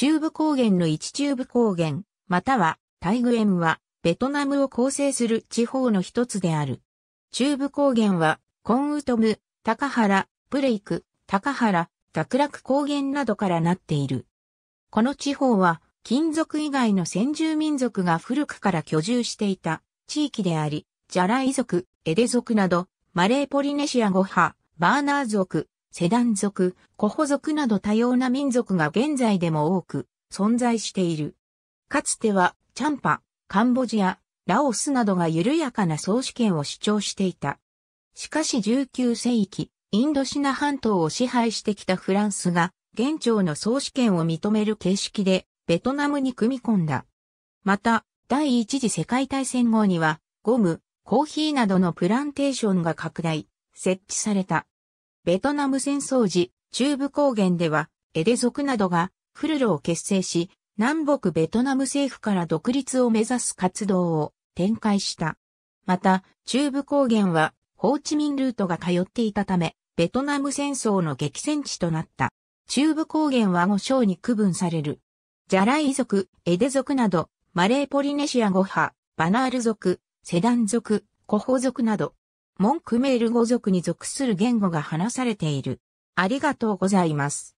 中部高原の一中部高原、または大グエはベトナムを構成する地方の一つである。中部高原はコンウトム、高原、プレイク、高原、卓楽高原などからなっている。この地方は金属以外の先住民族が古くから居住していた地域であり、ジャライ族、エデ族など、マレーポリネシア語派、バーナー族、セダン族、コホ族など多様な民族が現在でも多く存在している。かつては、チャンパ、カンボジア、ラオスなどが緩やかな総主権を主張していた。しかし19世紀、インドシナ半島を支配してきたフランスが、現状の総主権を認める形式で、ベトナムに組み込んだ。また、第一次世界大戦後には、ゴム、コーヒーなどのプランテーションが拡大、設置された。ベトナム戦争時、中部高原では、エデ族などがフルロを結成し、南北ベトナム政府から独立を目指す活動を展開した。また、中部高原は、ホーチミンルートが通っていたため、ベトナム戦争の激戦地となった。中部高原は5章に区分される。ジャライ族、エデ族など、マレーポリネシア語派、バナール族、セダン族、コホ族など、モンクメール語族に属する言語が話されている。ありがとうございます。